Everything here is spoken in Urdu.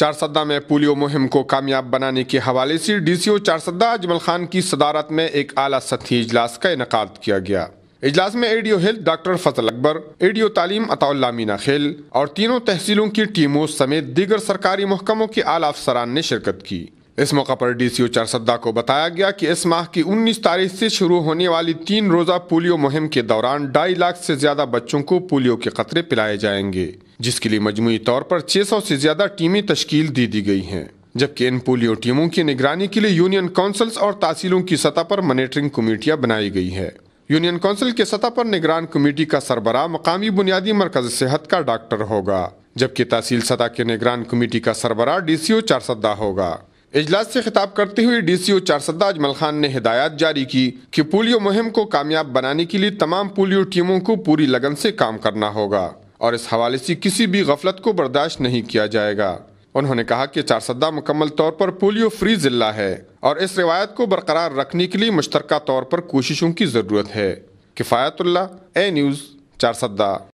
چارسدہ میں پولیو مہم کو کامیاب بنانے کے حوالے سے D C O Syeda Ajmal Khan کی صدارت میں ایک اعلیٰ سطحی اجلاس کا انعقاد کیا گیا اجلاس میں ایڈیو ہیلتھ ڈاکٹر فضل اکبر ایڈیو تعلیم عطا اللہ مینہ خیل اور تینوں تحصیلوں کی ٹیموں سمیت دیگر سرکاری محکموں کے اعلیٰ افسران نے شرکت کی اس موقع پر ڈی سی او سدہ کو بتایا گیا کہ اس ماہ کی انیس تاریخ سے شروع ہونے والی تین روزہ پولیو مہم کے دوران ڈھائی لاکھ سے زیادہ بچوں کو پولیو کے قطرے پلائے جائیں گے جس کے لیے مجموعی طور پر چھ سو سے زیادہ ٹیمیں تشکیل دی دی گئی ہیں جبکہ ان پولیو ٹیموں کی نگرانی کے لیے یونین کونسل اور تحصیلوں کی سطح پر مانیٹرنگ کمیٹیاں بنائی گئی ہے یونین کونسل کے سطح پر نگران کمیٹی کا سربراہ مقامی بنیادی مرکز صحت کا ڈاکٹر ہوگا جبکہ تحصیل سطح کے نگران کمیٹی کا سربراہ ڈی سی او سدہ ہوگا اجلاس سے خطاب کرتے ہوئے ڈی سی او چار سدہ اجمل خان نے ہدایات جاری کی کہ پولیو مہم کو کامیاب بنانے کے لیے تمام پولیو ٹیموں کو پوری لگن سے کام کرنا ہوگا اور اس حوالے سے کسی بھی غفلت کو برداشت نہیں کیا جائے گا انہوں نے کہا کہ چارسدہ مکمل طور پر پولیو فری ضلع ہے اور اس روایت کو برقرار رکھنے کے لیے مشترکہ طور پر کوششوں کی ضرورت ہے کفایت اللہ اے نیوز سدہ